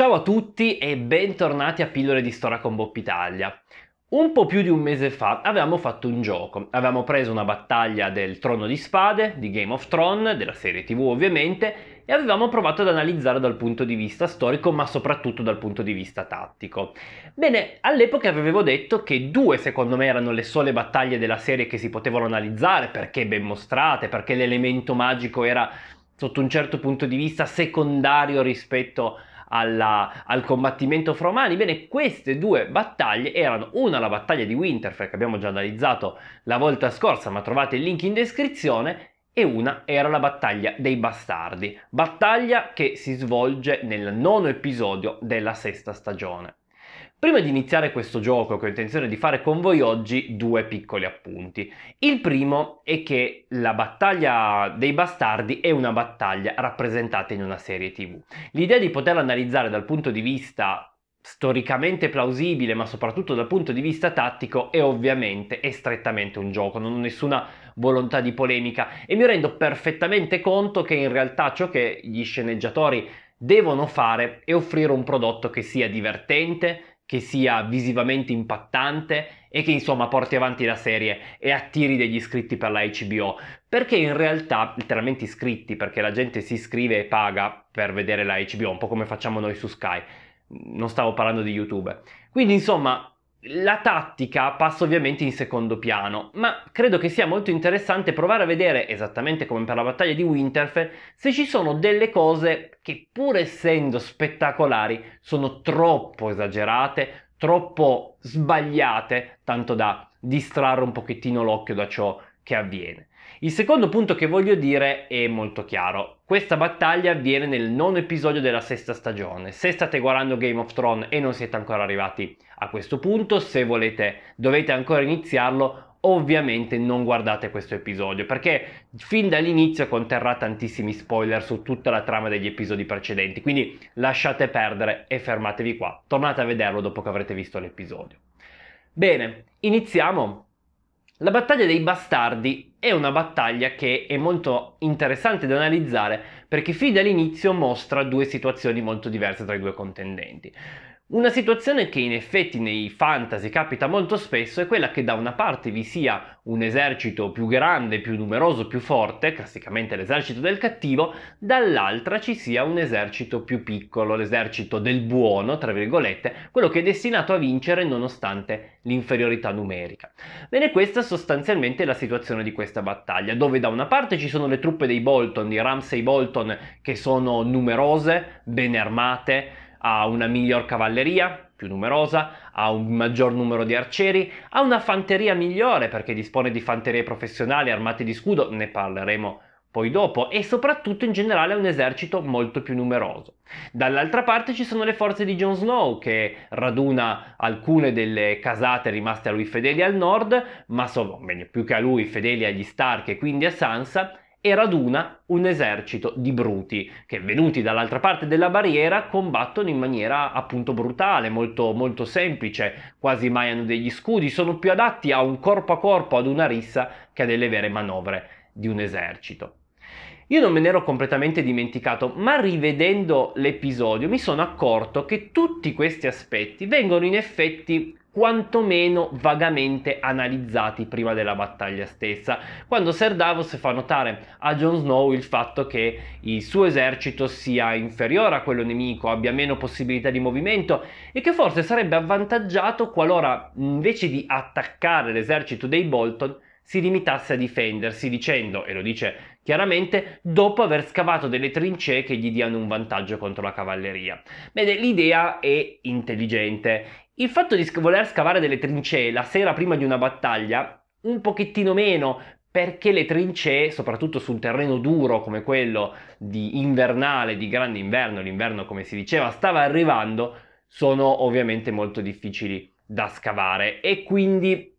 Ciao a tutti e bentornati a Pillole di Storia con Bopp Italia. Un po' più di un mese fa avevamo fatto un gioco, avevamo preso una battaglia del Trono di Spade, di Game of Thrones, della serie TV ovviamente, e avevamo provato ad analizzare dal punto di vista storico, ma soprattutto dal punto di vista tattico. Bene, all'epoca avevo detto che due secondo me erano le sole battaglie della serie che si potevano analizzare, perché ben mostrate, perché l'elemento magico era sotto un certo punto di vista secondario rispetto a alla, al combattimento fra umani. Bene, queste due battaglie erano una la battaglia di Winterfell che abbiamo già analizzato la volta scorsa, ma trovate il link in descrizione, e una era la battaglia dei bastardi, battaglia che si svolge nel nono episodio della sesta stagione. Prima di iniziare questo gioco che ho intenzione di fare con voi oggi, due piccoli appunti. Il primo è che la battaglia dei bastardi è una battaglia rappresentata in una serie tv. L'idea di poterla analizzare dal punto di vista storicamente plausibile, ma soprattutto dal punto di vista tattico, è ovviamente e strettamente un gioco, non ho nessuna volontà di polemica e mi rendo perfettamente conto che in realtà ciò che gli sceneggiatori devono fare è offrire un prodotto che sia divertente, che sia visivamente impattante e che insomma porti avanti la serie e attiri degli iscritti per la HBO perché in realtà letteralmente iscritti perché la gente si iscrive e paga per vedere la HBO un po' come facciamo noi su Sky non stavo parlando di YouTube quindi insomma la tattica passa ovviamente in secondo piano, ma credo che sia molto interessante provare a vedere, esattamente come per la battaglia di Winterfell, se ci sono delle cose che pur essendo spettacolari sono troppo esagerate, troppo sbagliate, tanto da distrarre un pochettino l'occhio da ciò che avviene. Il secondo punto che voglio dire è molto chiaro. Questa battaglia avviene nel nono episodio della sesta stagione. Se state guardando Game of Thrones e non siete ancora arrivati a questo punto, se volete dovete ancora iniziarlo, ovviamente non guardate questo episodio perché fin dall'inizio conterrà tantissimi spoiler su tutta la trama degli episodi precedenti quindi lasciate perdere e fermatevi qua tornate a vederlo dopo che avrete visto l'episodio bene iniziamo la battaglia dei bastardi è una battaglia che è molto interessante da analizzare perché fin dall'inizio mostra due situazioni molto diverse tra i due contendenti. Una situazione che in effetti nei fantasy capita molto spesso è quella che da una parte vi sia un esercito più grande, più numeroso, più forte, classicamente l'esercito del cattivo, dall'altra ci sia un esercito più piccolo, l'esercito del buono, tra virgolette, quello che è destinato a vincere nonostante l'inferiorità numerica. Bene, questa è sostanzialmente la situazione di questa battaglia, dove da una parte ci sono le truppe dei Bolton, di Ramsay Bolton, che sono numerose, ben armate, ha una miglior cavalleria, più numerosa, ha un maggior numero di arcieri, ha una fanteria migliore perché dispone di fanterie professionali armate di scudo, ne parleremo poi dopo, e soprattutto in generale ha un esercito molto più numeroso. Dall'altra parte ci sono le forze di Jon Snow che raduna alcune delle casate rimaste a lui fedeli al nord, ma sono, meglio, più che a lui, fedeli agli Stark e quindi a Sansa, e raduna un esercito di bruti che venuti dall'altra parte della barriera combattono in maniera appunto brutale, molto, molto semplice, quasi mai hanno degli scudi, sono più adatti a un corpo a corpo, ad una rissa, che a delle vere manovre di un esercito. Io non me ne ero completamente dimenticato, ma rivedendo l'episodio mi sono accorto che tutti questi aspetti vengono in effetti quantomeno vagamente analizzati prima della battaglia stessa, quando Ser Davos fa notare a Jon Snow il fatto che il suo esercito sia inferiore a quello nemico, abbia meno possibilità di movimento e che forse sarebbe avvantaggiato qualora invece di attaccare l'esercito dei Bolton si limitasse a difendersi dicendo, e lo dice chiaramente, dopo aver scavato delle trincee che gli diano un vantaggio contro la cavalleria. Bene, l'idea è intelligente il fatto di voler scavare delle trincee la sera prima di una battaglia, un pochettino meno, perché le trincee, soprattutto su un terreno duro come quello di invernale, di grande inverno, l'inverno come si diceva stava arrivando, sono ovviamente molto difficili da scavare e quindi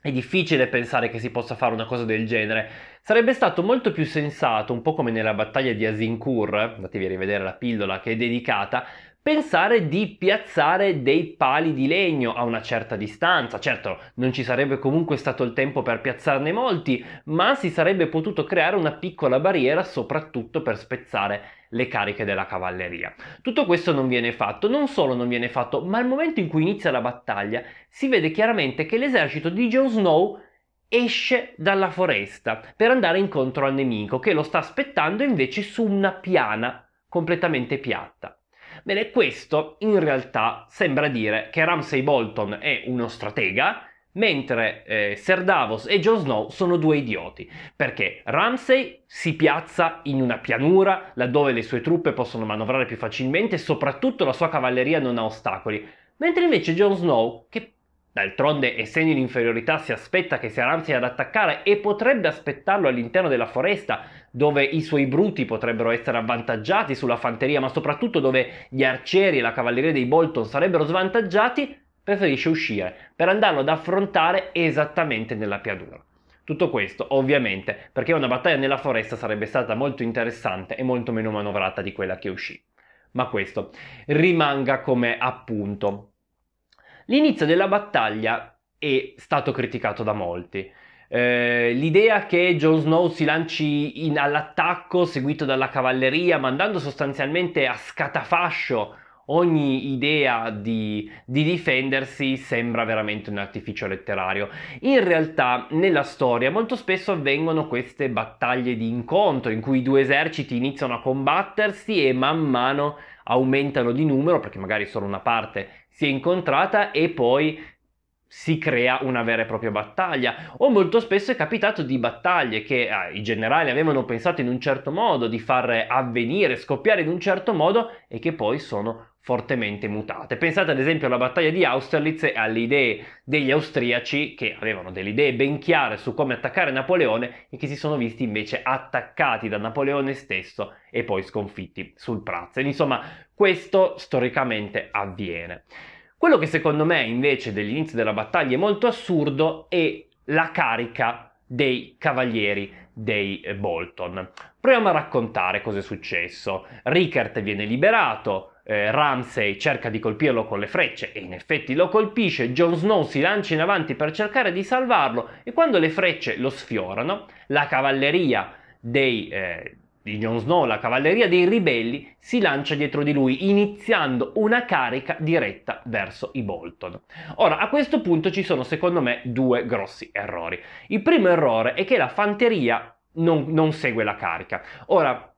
è difficile pensare che si possa fare una cosa del genere. Sarebbe stato molto più sensato, un po' come nella battaglia di Azincourt, andatevi a rivedere la pillola che è dedicata, pensare di piazzare dei pali di legno a una certa distanza. Certo, non ci sarebbe comunque stato il tempo per piazzarne molti, ma si sarebbe potuto creare una piccola barriera soprattutto per spezzare le cariche della cavalleria. Tutto questo non viene fatto, non solo non viene fatto, ma al momento in cui inizia la battaglia si vede chiaramente che l'esercito di Jon Snow esce dalla foresta per andare incontro al nemico che lo sta aspettando invece su una piana completamente piatta. Bene, questo in realtà sembra dire che Ramsay Bolton è uno stratega, mentre eh, Ser Davos e Jon Snow sono due idioti, perché Ramsay si piazza in una pianura laddove le sue truppe possono manovrare più facilmente e soprattutto la sua cavalleria non ha ostacoli, mentre invece Jon Snow, che D'altronde, essendo in inferiorità, si aspetta che Saranzi ad attaccare e potrebbe aspettarlo all'interno della foresta, dove i suoi bruti potrebbero essere avvantaggiati sulla fanteria, ma soprattutto dove gli arcieri e la cavalleria dei Bolton sarebbero svantaggiati, preferisce uscire per andarlo ad affrontare esattamente nella piadura. Tutto questo, ovviamente, perché una battaglia nella foresta sarebbe stata molto interessante e molto meno manovrata di quella che uscì. Ma questo rimanga come appunto. L'inizio della battaglia è stato criticato da molti. Eh, l'idea che Jon Snow si lanci in, all'attacco seguito dalla cavalleria, mandando sostanzialmente a scatafascio ogni idea di, di, difendersi sembra veramente un artificio letterario. In realtà nella storia molto spesso avvengono queste battaglie di incontro in cui i due eserciti iniziano a combattersi e man mano aumentano di numero perché magari solo una parte si è incontrata e poi si crea una vera e propria battaglia o molto spesso è capitato di battaglie che eh, i generali avevano pensato in un certo modo di far avvenire, scoppiare in un certo modo e che poi sono fortemente mutate. Pensate ad esempio alla battaglia di Austerlitz e alle idee degli austriaci che avevano delle idee ben chiare su come attaccare Napoleone e che si sono visti invece attaccati da Napoleone stesso e poi sconfitti sul Pratzen. Insomma, questo storicamente avviene. Quello che secondo me invece dell'inizio della battaglia è molto assurdo è la carica dei cavalieri dei eh, Bolton. Proviamo a raccontare cosa è successo. Rickert viene liberato, eh, Ramsey cerca di colpirlo con le frecce e in effetti lo colpisce, Jon Snow si lancia in avanti per cercare di salvarlo e quando le frecce lo sfiorano, la cavalleria dei, eh, di Jon Snow, la cavalleria dei ribelli, si lancia dietro di lui iniziando una carica diretta verso i Bolton. Ora, a questo punto ci sono secondo me due grossi errori. Il primo errore è che la fanteria non, non segue la carica. Ora,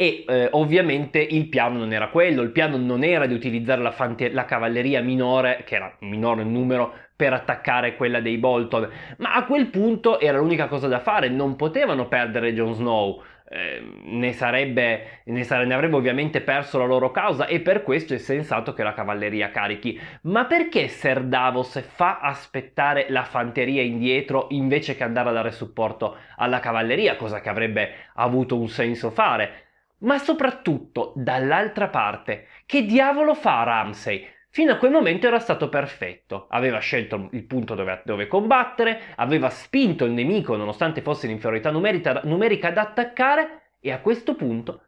e eh, ovviamente il piano non era quello, il piano non era di utilizzare la, fante- la cavalleria minore, che era minore in numero, per attaccare quella dei Bolton, ma a quel punto era l'unica cosa da fare, non potevano perdere Jon Snow, eh, ne, sarebbe, ne, sare, ne, avrebbe ovviamente perso la loro causa e per questo è sensato che la cavalleria carichi. Ma perché Ser Davos fa aspettare la fanteria indietro invece che andare a dare supporto alla cavalleria, cosa che avrebbe avuto un senso fare? Ma soprattutto, dall'altra parte, che diavolo fa Ramsey? Fino a quel momento era stato perfetto, aveva scelto il punto dove, dove combattere, aveva spinto il nemico nonostante fosse l'inferiorità numerica, numerica ad attaccare e a questo punto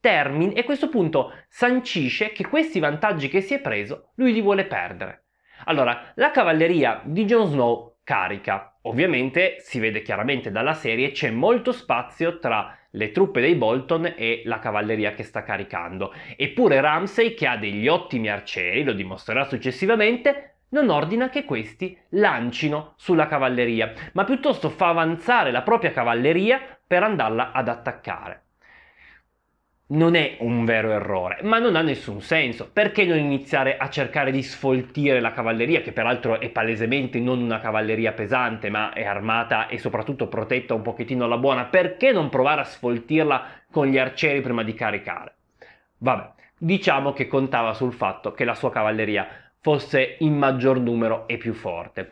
termine e a questo punto sancisce che questi vantaggi che si è preso lui li vuole perdere. Allora, la cavalleria di Jon Snow carica. Ovviamente si vede chiaramente dalla serie c'è molto spazio tra le truppe dei Bolton e la cavalleria che sta caricando. Eppure Ramsay, che ha degli ottimi arcieri, lo dimostrerà successivamente, non ordina che questi lancino sulla cavalleria, ma piuttosto fa avanzare la propria cavalleria per andarla ad attaccare non è un vero errore, ma non ha nessun senso. Perché non iniziare a cercare di sfoltire la cavalleria, che peraltro è palesemente non una cavalleria pesante, ma è armata e soprattutto protetta un pochettino alla buona? Perché non provare a sfoltirla con gli arcieri prima di caricare? Vabbè, diciamo che contava sul fatto che la sua cavalleria fosse in maggior numero e più forte.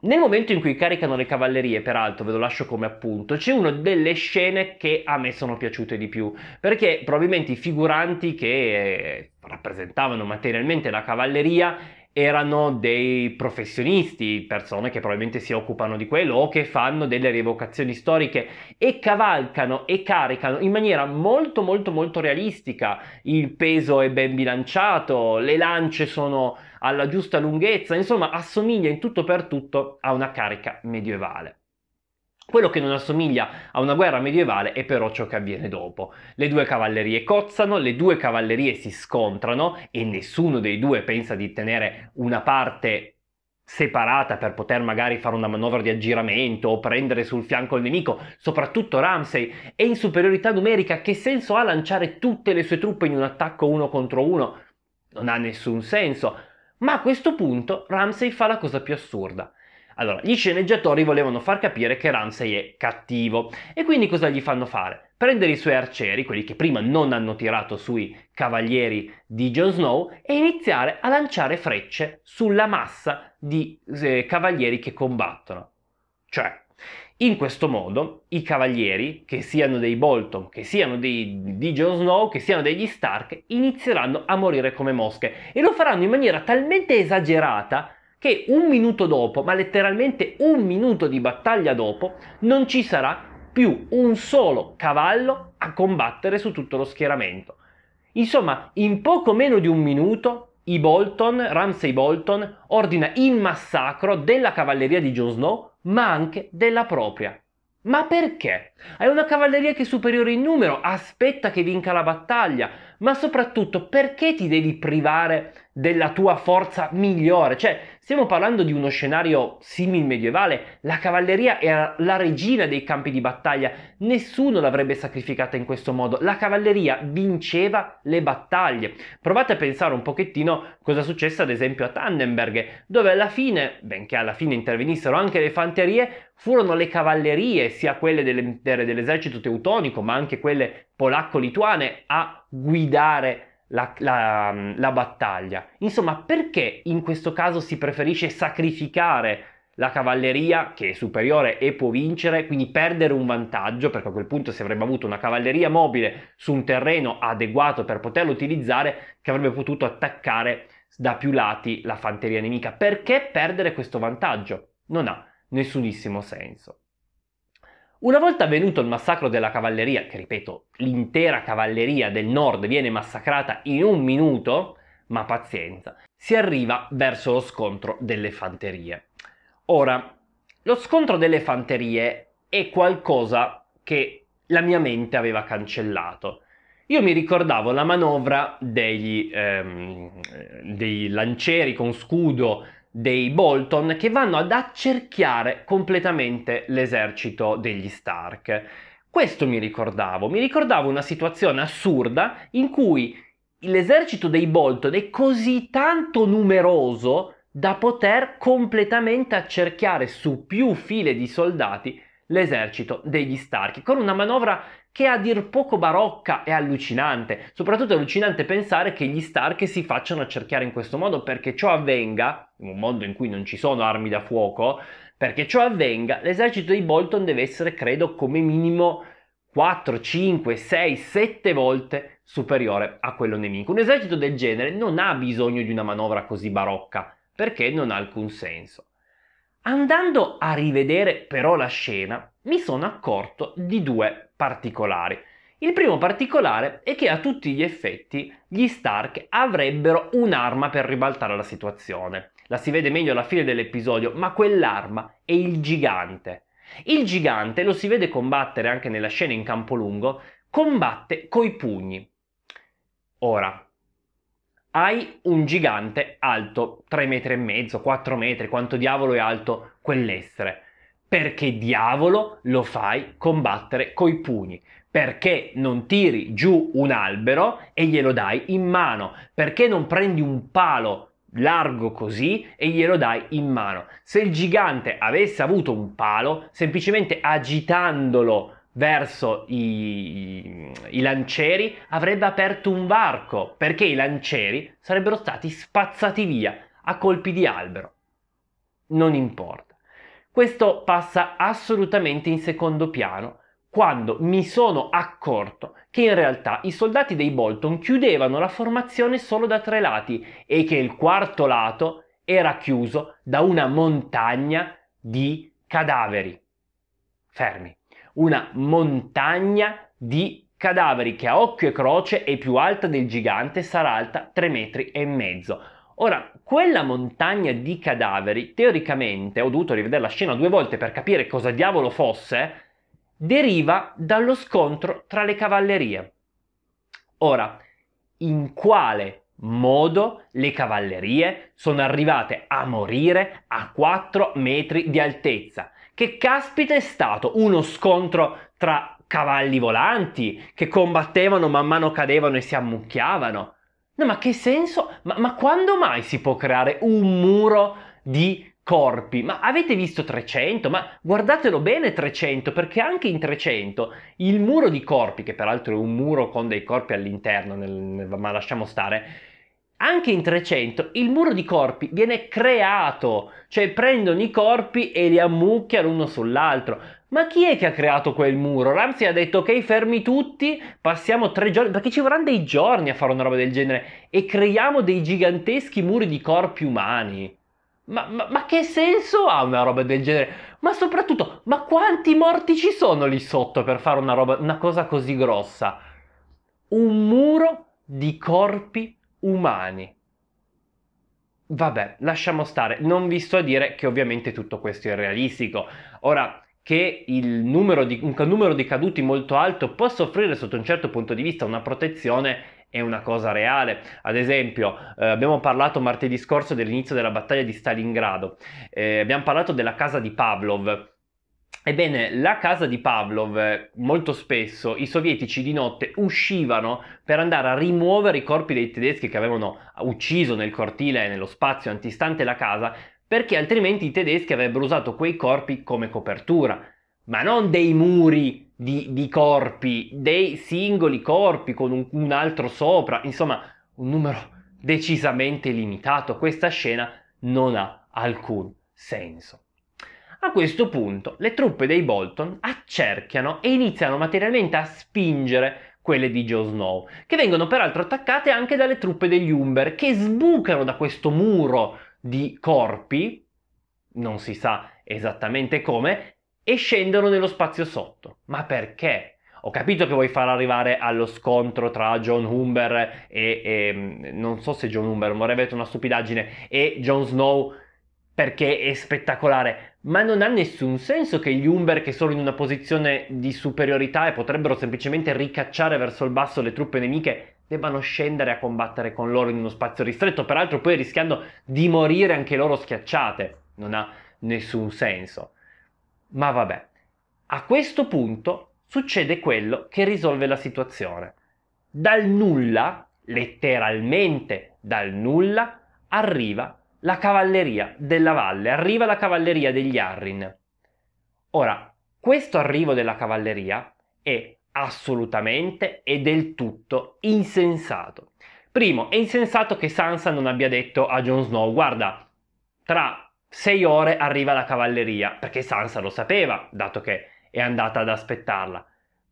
Nel momento in cui caricano le cavallerie, peraltro ve lo lascio come appunto, c'è una delle scene che a me sono piaciute di più, perché probabilmente i figuranti che eh, rappresentavano materialmente la cavalleria erano dei professionisti, persone che probabilmente si occupano di quello o che fanno delle rievocazioni storiche e cavalcano e caricano in maniera molto molto molto realistica. Il peso è ben bilanciato, le lance sono alla giusta lunghezza, insomma assomiglia in tutto per tutto a una carica medievale. Quello che non assomiglia a una guerra medievale è però ciò che avviene dopo. Le due cavallerie cozzano, le due cavallerie si scontrano e nessuno dei due pensa di tenere una parte separata per poter magari fare una manovra di aggiramento o prendere sul fianco il nemico, soprattutto Ramsey è in superiorità numerica, che senso ha lanciare tutte le sue truppe in un attacco uno contro uno? Non ha nessun senso. Ma a questo punto Ramsey fa la cosa più assurda allora, gli sceneggiatori volevano far capire che Ramsay è cattivo e quindi cosa gli fanno fare? Prendere i suoi arcieri, quelli che prima non hanno tirato sui cavalieri di Jon Snow, e iniziare a lanciare frecce sulla massa di eh, cavalieri che combattono. Cioè, in questo modo i cavalieri, che siano dei Bolton, che siano dei, di Jon Snow, che siano degli Stark, inizieranno a morire come mosche e lo faranno in maniera talmente esagerata che un minuto dopo, ma letteralmente un minuto di battaglia dopo, non ci sarà più un solo cavallo a combattere su tutto lo schieramento. Insomma, in poco meno di un minuto, i Bolton, Ramsay Bolton, ordina il massacro della cavalleria di Jon Snow, ma anche della propria. Ma perché? È una cavalleria che è superiore in numero, aspetta che vinca la battaglia, ma soprattutto perché ti devi privare della tua forza migliore. Cioè, stiamo parlando di uno scenario simil medievale. La cavalleria era la regina dei campi di battaglia. Nessuno l'avrebbe sacrificata in questo modo. La cavalleria vinceva le battaglie. Provate a pensare un pochettino cosa successe ad esempio a Tannenberg, dove alla fine, benché alla fine intervenissero anche le fanterie, furono le cavallerie, sia quelle dell'esercito teutonico, ma anche quelle polacco-lituane, a guidare la, la, la battaglia. Insomma, perché in questo caso si preferisce sacrificare la cavalleria che è superiore e può vincere, quindi perdere un vantaggio, perché a quel punto si avrebbe avuto una cavalleria mobile su un terreno adeguato per poterlo utilizzare, che avrebbe potuto attaccare da più lati la fanteria nemica. Perché perdere questo vantaggio? Non ha nessunissimo senso. Una volta avvenuto il massacro della cavalleria, che ripeto, l'intera cavalleria del nord viene massacrata in un minuto, ma pazienza, si arriva verso lo scontro delle fanterie. Ora, lo scontro delle fanterie è qualcosa che la mia mente aveva cancellato. Io mi ricordavo la manovra degli, ehm, dei lancieri con scudo dei Bolton che vanno ad accerchiare completamente l'esercito degli Stark. Questo mi ricordavo, mi ricordavo una situazione assurda in cui l'esercito dei Bolton è così tanto numeroso da poter completamente accerchiare su più file di soldati l'esercito degli Stark con una manovra che a dir poco barocca e allucinante. Soprattutto è allucinante pensare che gli Stark si facciano accerchiare in questo modo perché ciò avvenga, in un mondo in cui non ci sono armi da fuoco, perché ciò avvenga, l'esercito di Bolton deve essere, credo, come minimo 4, 5, 6, 7 volte superiore a quello nemico. Un esercito del genere non ha bisogno di una manovra così barocca, perché non ha alcun senso. Andando a rivedere però la scena, mi sono accorto di due particolari. Il primo particolare è che a tutti gli effetti gli Stark avrebbero un'arma per ribaltare la situazione. La si vede meglio alla fine dell'episodio, ma quell'arma è il gigante. Il gigante lo si vede combattere anche nella scena in campo lungo, combatte coi pugni. Ora, hai un gigante alto 3 metri e mezzo, 4 metri, quanto diavolo è alto quell'essere perché diavolo lo fai combattere coi pugni? Perché non tiri giù un albero e glielo dai in mano? Perché non prendi un palo largo così e glielo dai in mano? Se il gigante avesse avuto un palo, semplicemente agitandolo verso i, i, lancieri avrebbe aperto un varco perché i lancieri sarebbero stati spazzati via a colpi di albero. Non importa. Questo passa assolutamente in secondo piano quando mi sono accorto che in realtà i soldati dei Bolton chiudevano la formazione solo da tre lati e che il quarto lato era chiuso da una montagna di cadaveri. Fermi. Una montagna di cadaveri che a occhio e croce è più alta del gigante, sarà alta tre metri e mezzo. Ora, quella montagna di cadaveri, teoricamente, ho dovuto rivedere la scena due volte per capire cosa diavolo fosse, deriva dallo scontro tra le cavallerie. Ora, in quale modo le cavallerie sono arrivate a morire a 4 metri di altezza? Che caspita è stato uno scontro tra cavalli volanti che combattevano man mano cadevano e si ammucchiavano? No, ma che senso? Ma, ma quando mai si può creare un muro di corpi? Ma avete visto 300? Ma guardatelo bene 300, perché anche in 300 il muro di corpi, che peraltro è un muro con dei corpi all'interno, nel, nel, ma lasciamo stare, anche in 300 il muro di corpi viene creato, cioè prendono i corpi e li ammucchiano uno sull'altro. Ma chi è che ha creato quel muro? Ramsey ha detto ok, fermi tutti, passiamo tre giorni, perché ci vorranno dei giorni a fare una roba del genere e creiamo dei giganteschi muri di corpi umani. Ma, ma, ma, che senso ha una roba del genere? Ma soprattutto, ma quanti morti ci sono lì sotto per fare una, roba, una cosa così grossa? Un muro di corpi umani. Vabbè, lasciamo stare, non vi sto a dire che ovviamente tutto questo è irrealistico. Ora, che numero di, un numero di caduti molto alto possa offrire sotto un certo punto di vista una protezione è una cosa reale. Ad esempio, eh, abbiamo parlato martedì scorso dell'inizio della battaglia di Stalingrado, eh, abbiamo parlato della casa di Pavlov. Ebbene, la casa di Pavlov, molto spesso i sovietici di notte uscivano per andare a rimuovere i corpi dei tedeschi che avevano ucciso nel cortile e nello spazio antistante la casa perché altrimenti i tedeschi avrebbero usato quei corpi come copertura, ma non dei muri di, di corpi, dei singoli corpi con un, un altro sopra, insomma un numero decisamente limitato. Questa scena non ha alcun senso. A questo punto le truppe dei Bolton accerchiano e iniziano materialmente a spingere quelle di Joe Snow, che vengono peraltro attaccate anche dalle truppe degli Umber, che sbucano da questo muro di corpi, non si sa esattamente come, e scendono nello spazio sotto. Ma perché? Ho capito che vuoi far arrivare allo scontro tra John Humber e, e mm, non so se John Humber, vorrei vedere una stupidaggine, e Jon Snow perché è spettacolare, ma non ha nessun senso che gli Humber che sono in una posizione di superiorità e potrebbero semplicemente ricacciare verso il basso le truppe nemiche debbano scendere a combattere con loro in uno spazio ristretto, peraltro poi rischiando di morire anche loro schiacciate. Non ha nessun senso. Ma vabbè, a questo punto succede quello che risolve la situazione. Dal nulla, letteralmente dal nulla, arriva la cavalleria della valle, arriva la cavalleria degli Arrin. Ora, questo arrivo della cavalleria è assolutamente e del tutto insensato. Primo, è insensato che Sansa non abbia detto a Jon Snow, guarda, tra sei ore arriva la cavalleria, perché Sansa lo sapeva, dato che è andata ad aspettarla.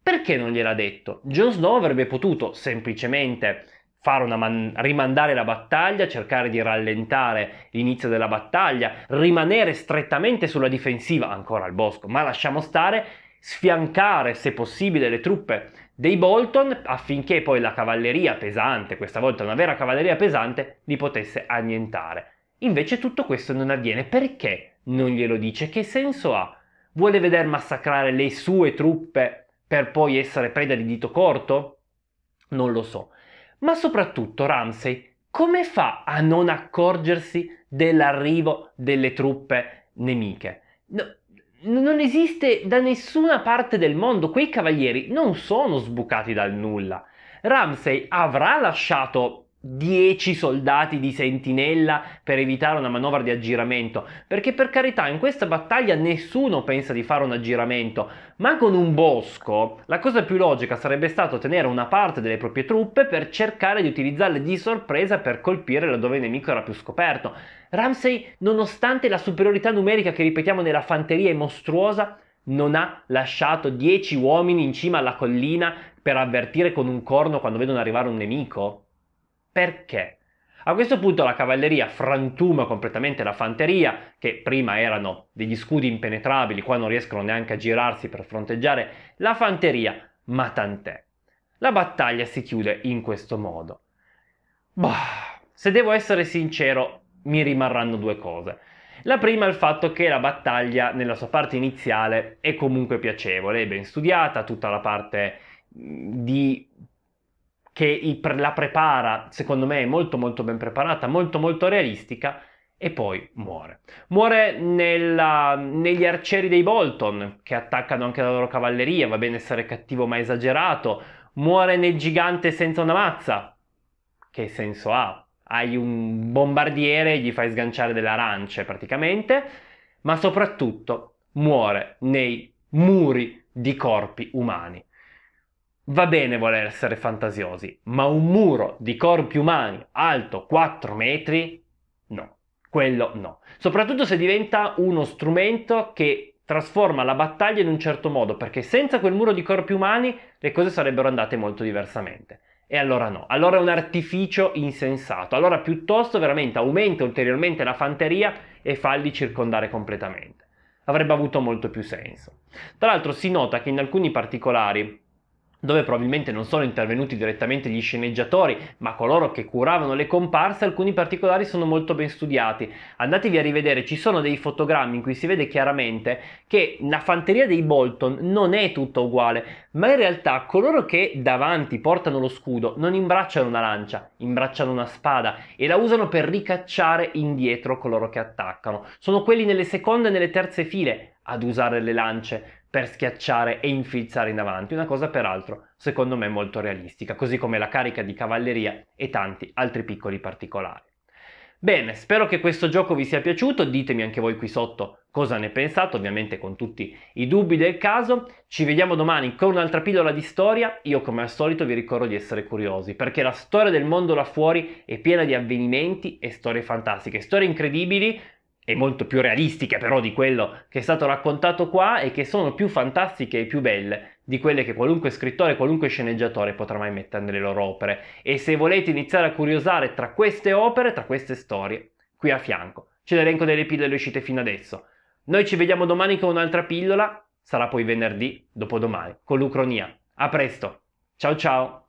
Perché non gliel'ha detto? Jon Snow avrebbe potuto semplicemente man- rimandare la battaglia, cercare di rallentare l'inizio della battaglia, rimanere strettamente sulla difensiva, ancora al bosco, ma lasciamo stare, sfiancare, se possibile, le truppe dei Bolton affinché poi la cavalleria pesante, questa volta una vera cavalleria pesante, li potesse annientare. Invece tutto questo non avviene. Perché non glielo dice? Che senso ha? Vuole veder massacrare le sue truppe per poi essere preda di dito corto? Non lo so. Ma soprattutto Ramsey come fa a non accorgersi dell'arrivo delle truppe nemiche? No, non esiste da nessuna parte del mondo, quei cavalieri non sono sbucati dal nulla. Ramsey avrà lasciato 10 soldati di sentinella per evitare una manovra di aggiramento perché per carità in questa battaglia nessuno pensa di fare un aggiramento ma con un bosco la cosa più logica sarebbe stato tenere una parte delle proprie truppe per cercare di utilizzarle di sorpresa per colpire laddove il nemico era più scoperto Ramsey nonostante la superiorità numerica che ripetiamo nella fanteria è mostruosa non ha lasciato 10 uomini in cima alla collina per avvertire con un corno quando vedono arrivare un nemico perché? A questo punto la cavalleria frantuma completamente la fanteria, che prima erano degli scudi impenetrabili, qua non riescono neanche a girarsi per fronteggiare la fanteria, ma tant'è. La battaglia si chiude in questo modo. Bah, se devo essere sincero, mi rimarranno due cose. La prima è il fatto che la battaglia nella sua parte iniziale è comunque piacevole, è ben studiata, tutta la parte di che la prepara, secondo me è molto molto ben preparata, molto molto realistica, e poi muore. Muore nella, negli arcieri dei Bolton, che attaccano anche la loro cavalleria, va bene essere cattivo ma esagerato, muore nel gigante senza una mazza. Che senso ha? Hai un bombardiere e gli fai sganciare delle arance praticamente, ma soprattutto muore nei muri di corpi umani. Va bene voler essere fantasiosi, ma un muro di corpi umani alto 4 metri? No, quello no. Soprattutto se diventa uno strumento che trasforma la battaglia in un certo modo, perché senza quel muro di corpi umani le cose sarebbero andate molto diversamente. E allora no, allora è un artificio insensato, allora piuttosto veramente aumenta ulteriormente la fanteria e falli circondare completamente. Avrebbe avuto molto più senso. Tra l'altro si nota che in alcuni particolari dove probabilmente non sono intervenuti direttamente gli sceneggiatori, ma coloro che curavano le comparse, alcuni particolari sono molto ben studiati. Andatevi a rivedere, ci sono dei fotogrammi in cui si vede chiaramente che la fanteria dei Bolton non è tutta uguale, ma in realtà coloro che davanti portano lo scudo non imbracciano una lancia, imbracciano una spada e la usano per ricacciare indietro coloro che attaccano. Sono quelli nelle seconde e nelle terze file ad usare le lance per schiacciare e infilzare in avanti, una cosa peraltro secondo me molto realistica, così come la carica di cavalleria e tanti altri piccoli particolari. Bene, spero che questo gioco vi sia piaciuto, ditemi anche voi qui sotto cosa ne pensate, ovviamente con tutti i dubbi del caso. Ci vediamo domani con un'altra pillola di storia, io come al solito vi ricordo di essere curiosi, perché la storia del mondo là fuori è piena di avvenimenti e storie fantastiche, storie incredibili, e molto più realistiche però di quello che è stato raccontato qua e che sono più fantastiche e più belle di quelle che qualunque scrittore, qualunque sceneggiatore potrà mai mettere nelle loro opere. E se volete iniziare a curiosare tra queste opere, tra queste storie, qui a fianco c'è l'elenco delle pillole uscite fino adesso. Noi ci vediamo domani con un'altra pillola, sarà poi venerdì, dopodomani, con l'Ucronia. A presto, ciao ciao!